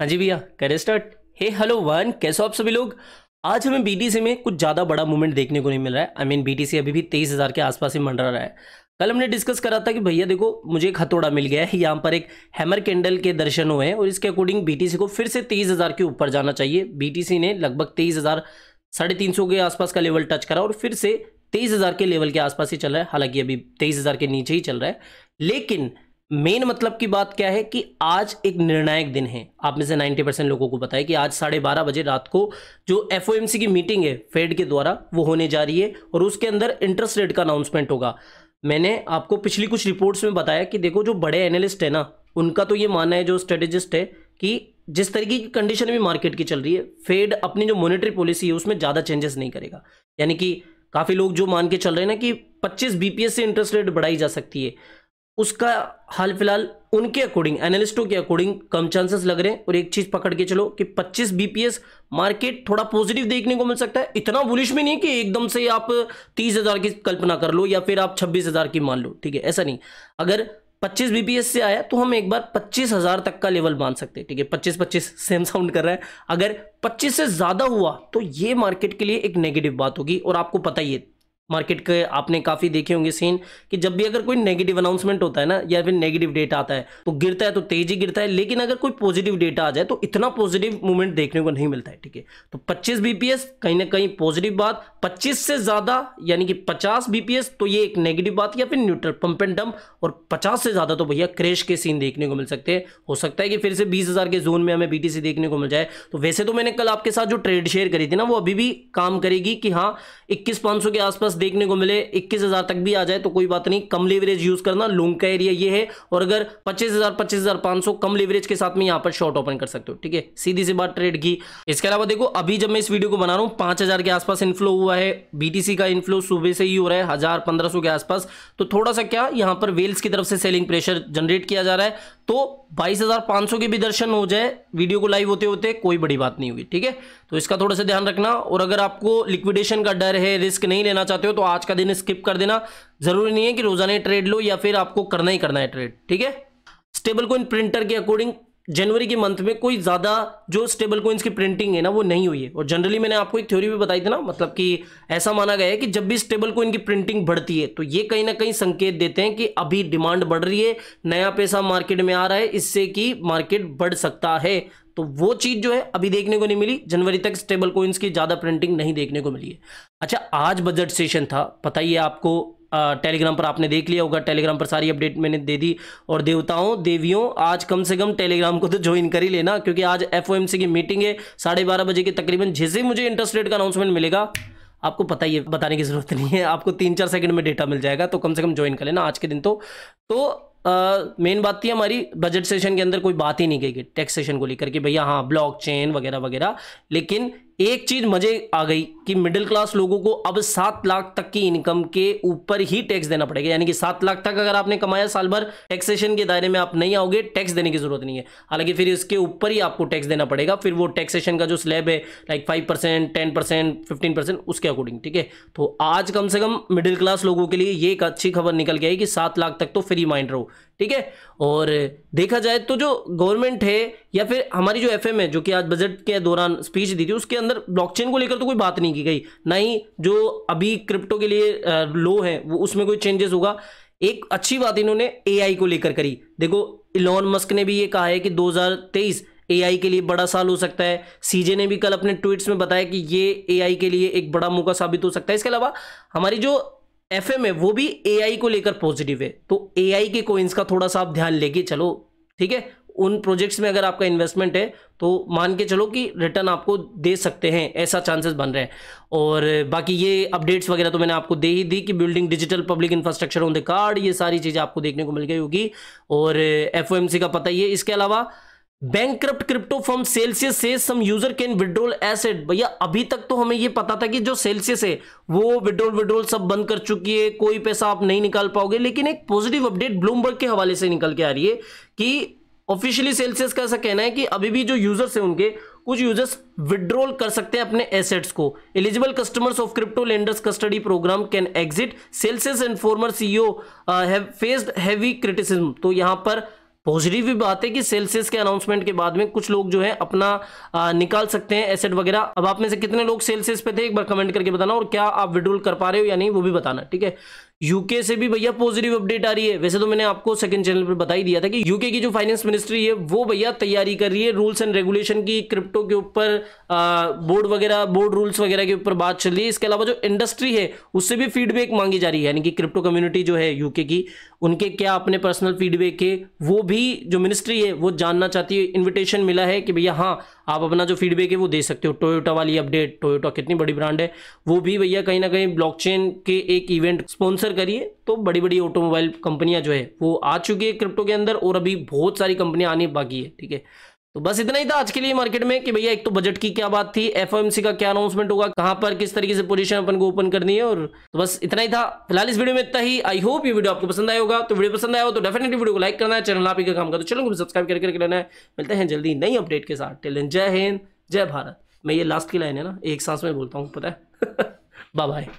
हाँ जी भैया करे स्टार्ट हे हेलो वन कैसे हो आप सभी लोग आज हमें बीटीसी में कुछ ज़्यादा बड़ा मूवमेंट देखने को नहीं मिल रहा है आई मीन बीटीसी अभी भी तेईस हज़ार के आसपास ही मंडरा रहा है कल हमने डिस्कस करा था कि भैया देखो मुझे एक हथौड़ा मिल गया है यहाँ पर एक हैमर कैंडल के दर्शन हुए हैं और इसके अकॉर्डिंग बी को फिर से तेईस हज़ार के ऊपर जाना चाहिए बी ने लगभग तेईस हज़ार साढ़े तीन सौ के आसपास का लेवल टच करा और फिर से तेईस हज़ार के लेवल के आसपास ही चल रहा है हालांकि अभी तेईस हज़ार के नीचे ही चल रहा है लेकिन मेन मतलब की बात क्या है कि आज एक निर्णायक दिन है आप में से 90 परसेंट लोगों को बताया कि आज साढ़े बारह बजे रात को जो एफ की मीटिंग है फेड के द्वारा वो होने जा रही है और उसके अंदर इंटरेस्ट रेट का अनाउंसमेंट होगा मैंने आपको पिछली कुछ रिपोर्ट्स में बताया कि देखो जो बड़े एनालिस्ट है ना उनका तो ये मानना है जो स्ट्रेटेजिस्ट है कि जिस तरीके की कंडीशन भी मार्केट की चल रही है फेड अपनी जो मॉनेटरी पॉलिसी है उसमें ज़्यादा चेंजेस नहीं करेगा यानी कि काफ़ी लोग जो मान के चल रहे हैं ना कि 25 बीपीएस से इंटरेस्ट रेट बढ़ाई जा सकती है उसका हाल फिलहाल उनके अकॉर्डिंग एनालिस्टों के अकॉर्डिंग कम चांसेस लग रहे हैं और एक चीज पकड़ के चलो कि 25 बीपीएस मार्केट थोड़ा पॉजिटिव देखने को मिल सकता है इतना बुलिश भी नहीं कि एकदम से आप 30,000 की कल्पना कर लो या फिर आप 26,000 की मान लो ठीक है ऐसा नहीं अगर 25 बीपीएस से आया तो हम एक बार पच्चीस तक का लेवल मान सकते हैं ठीक है पच्चीस पच्चीस सेम साउंड कर रहे हैं अगर पच्चीस से ज्यादा हुआ तो ये मार्केट के लिए एक नेगेटिव बात होगी और आपको पता ही है मार्केट के आपने काफ़ी देखे होंगे सीन कि जब भी अगर कोई नेगेटिव अनाउंसमेंट होता है ना या फिर नेगेटिव डेटा आता है तो गिरता है तो तेजी गिरता है लेकिन अगर कोई पॉजिटिव डेटा आ जाए तो इतना पॉजिटिव मूवमेंट देखने को नहीं मिलता है ठीक है तो 25 बीपीएस कहीं ना कहीं पॉजिटिव बात 25 से ज़्यादा यानी कि पचास बीपीएस तो ये एक नेगेटिव बात या फिर न्यूट्रल पंप एंड डम्प और पचास से ज़्यादा तो भैया क्रेश के सीन देखने को मिल सकते हैं हो सकता है कि फिर से बीस के जोन में हमें बी देखने को मिल जाए तो वैसे तो मैंने कल आपके साथ जो ट्रेड शेयर करी थी ना वो अभी भी काम करेगी कि हाँ इक्कीस के आसपास प्लस देखने को मिले इक्कीस हजार तक भी आ जाए तो कोई बात नहीं कम लेवरेज यूज करना लॉन्ग का एरिया ये है और अगर पच्चीस हजार पच्चीस हजार पांच सौ कम लेवरेज के साथ में यहां पर शॉर्ट ओपन कर सकते हो ठीक है सीधी सी बात ट्रेड की इसके अलावा देखो अभी जब मैं इस वीडियो को बना रहा हूं पांच हजार के आसपास इन्फ्लो हुआ है बीटीसी का इन्फ्लो सुबह से ही हो रहा है हजार पंद्रह सौ के आसपास तो थोड़ा सा क्या यहां पर वेल्स की तरफ से सेलिंग प्रेशर जनरेट किया जा रहा है तो बाईस हजार पांच सौ के भी दर्शन हो जाए वीडियो को लाइव होते होते कोई बड़ी बात नहीं होगी ठीक है तो इसका थोड़ा सा ध्यान रखना और अगर आपको लिक्विडेशन का डर है रिस्क नहीं लेना चाहते चाहते हो तो आज का दिन स्किप कर देना जरूरी नहीं है कि रोजाना ट्रेड लो या फिर आपको करना ही करना है ट्रेड ठीक है स्टेबल कोइन प्रिंटर के अकॉर्डिंग जनवरी के मंथ में कोई ज़्यादा जो स्टेबल कोइंस की प्रिंटिंग है ना वो नहीं हुई है और जनरली मैंने आपको एक थ्योरी भी बताई थी ना मतलब कि ऐसा माना गया है कि जब भी स्टेबल कोइन की प्रिंटिंग बढ़ती है तो ये कहीं ना कहीं संकेत देते हैं कि अभी डिमांड बढ़ रही है नया पैसा मार्केट में आ रहा है इससे कि मार्केट बढ़ सकता है तो वो चीज़ जो है अभी देखने को नहीं मिली जनवरी तक स्टेबल कोइंस की ज़्यादा प्रिंटिंग नहीं देखने को मिली है अच्छा आज बजट सेशन था पता ही है आपको टेलीग्राम पर आपने देख लिया होगा टेलीग्राम पर सारी अपडेट मैंने दे दी और देवताओं देवियों आज कम से कम टेलीग्राम को तो ज्वाइन कर ही लेना क्योंकि आज एफ की मीटिंग है साढ़े बारह बजे के तकरीबन जैसे मुझे इंटरेस्ट रेट का अनाउंसमेंट मिलेगा आपको पता ही है बताने की जरूरत नहीं है आपको तीन चार सेकंड में डेटा मिल जाएगा तो कम से कम ज्वाइन कर लेना आज के दिन तो तो मेन बात थी हमारी बजट सेशन के अंदर कोई बात ही नहीं गई टैक्सेशन को लेकर के भैया हाँ ब्लॉक चेन वगैरह वगैरह लेकिन एक चीज मजे आ गई कि मिडिल क्लास लोगों को अब सात लाख तक की इनकम के ऊपर ही टैक्स देना पड़ेगा यानी कि सात लाख तक अगर आपने कमाया साल भर टैक्सेशन के दायरे में आप नहीं आओगे टैक्स देने की जरूरत नहीं है हालांकि फिर इसके ऊपर ही आपको टैक्स देना पड़ेगा फिर वो टैक्सेशन का जो स्लैब है like five percent ten percent fifteen percent उसके अकॉर्डिंग ठीक है तो आज कम से कम मिडिल क्लास लोगों के लिए ये एक अच्छी खबर निकल गई कि सात लाख तक तो फ्री माइंड रहो ठीक है और देखा जाए तो जो गवर्नमेंट है या फिर हमारी जो एफ है जो कि आज बजट के दौरान स्पीच दी थी उसके अंदर ब्लॉकचेन को लेकर तो कोई बात नहीं की गई ना ही जो अभी क्रिप्टो के लिए लो है वो उसमें कोई चेंजेस होगा एक अच्छी बात इन्होंने एआई को लेकर करी देखो इलॉन मस्क ने भी ये कहा है कि 2023 एआई के लिए बड़ा साल हो सकता है सीजे ने भी कल अपने ट्वीट्स में बताया कि ये एआई के लिए एक बड़ा मौका साबित हो सकता है इसके अलावा हमारी जो एफ है वो भी एआई को लेकर पॉजिटिव है तो एआई के कोइंस का थोड़ा सा आप ध्यान लेके चलो ठीक है उन प्रोजेक्ट्स में अगर आपका इन्वेस्टमेंट है तो मान के चलो कि रिटर्न आपको दे सकते हैं ऐसा चांसेस बन रहे हैं और बाकी ये अपडेट्स वगैरह तो मैंने आपको दे ही दी कि building digital public infrastructure on the card ये सारी चीज़ें आपको देखने को मिल गई होगी और एफ का पता ही है इसके अलावा bank corrupt crypto form Celsius से some user can withdraw asset भैया अभी तक तो हमें ये पता था कि जो सेल्सियस है वो विड्रोल विड्रोल सब बंद कर चुकी है कोई पैसा आप नहीं निकाल पाओगे लेकिन एक पॉजिटिव अपडेट ब्लूमबर्ग के हवाले से निकल के आ रही है कि ऑफिशियली सेल्सियस का ऐसा कहना है कि अभी भी जो यूजर्स हैं उनके कुछ यूजर्स विड्रॉल कर सकते हैं अपने एसेट्स को eligible customers of crypto lenders custody program can exit Celsius and former CEO have faced heavy criticism तो यहां पर पॉजिटिव भी बात है कि सेल्सियस के अनाउंसमेंट के बाद में कुछ लोग जो है अपना आ, uh, निकाल सकते हैं एसेट वगैरह अब आप में से कितने लोग सेल्सियस पे थे एक बार कमेंट करके बताना और क्या आप विड्रोल कर पा रहे हो या नहीं वो भी बताना ठीक है यूके से भी भैया पॉजिटिव अपडेट आ रही है वैसे तो मैंने आपको सेकंड चैनल पर बताई दिया था कि यूके की जो फाइनेंस मिनिस्ट्री है वो भैया तैयारी कर रही है रूल्स एंड रेगुलेशन की क्रिप्टो के ऊपर बोर्ड वगैरह बोर्ड रूल्स वगैरह के ऊपर बात चल रही है इसके अलावा जो इंडस्ट्री है उससे भी फीडबैक मांगी जा रही है यानी कि क्रिप्टो कम्युनिटी जो है यूके की उनके क्या अपने पर्सनल फीडबैक है वो भी जो मिनिस्ट्री है वो जानना चाहती है इन्विटेशन मिला है कि भैया हाँ आप अपना जो फीडबैक है वो दे सकते हो टोयोटा वाली अपडेट टोयोटा कितनी बड़ी ब्रांड है वो भी भैया कहीं ना कहीं ब्लॉकचेन के एक इवेंट स्पॉन्सर करिए तो बड़ी बड़ी ऑटोमोबाइल कंपनियां जो है वो आ चुकी है क्रिप्टो के अंदर और अभी बहुत सारी कंपनियां आनी बाकी है ठीक है तो बस इतना ही था आज के लिए मार्केट में कि भैया एक तो बजट की क्या बात थी एफओएमसी का क्या अनाउंसमेंट होगा कहां पर किस तरीके से पोजीशन अपन को ओपन करनी है और तो बस इतना ही था फिलहाल इस वीडियो में इतना ही आई होप ये वीडियो आपको पसंद आया होगा तो वीडियो पसंद आया हो तो डेफिनेटली वीडियो को लाइक करना है चैनल आप ही का काम का तो चैनल सब्सक्राइब करके रख लेना है मिलते हैं जल्दी नई अपडेट के साथ टेलन जय हिंद जय भारत मैं ये लास्ट की लाइन है ना एक सांस में बोलता हूँ पता है बाय बाय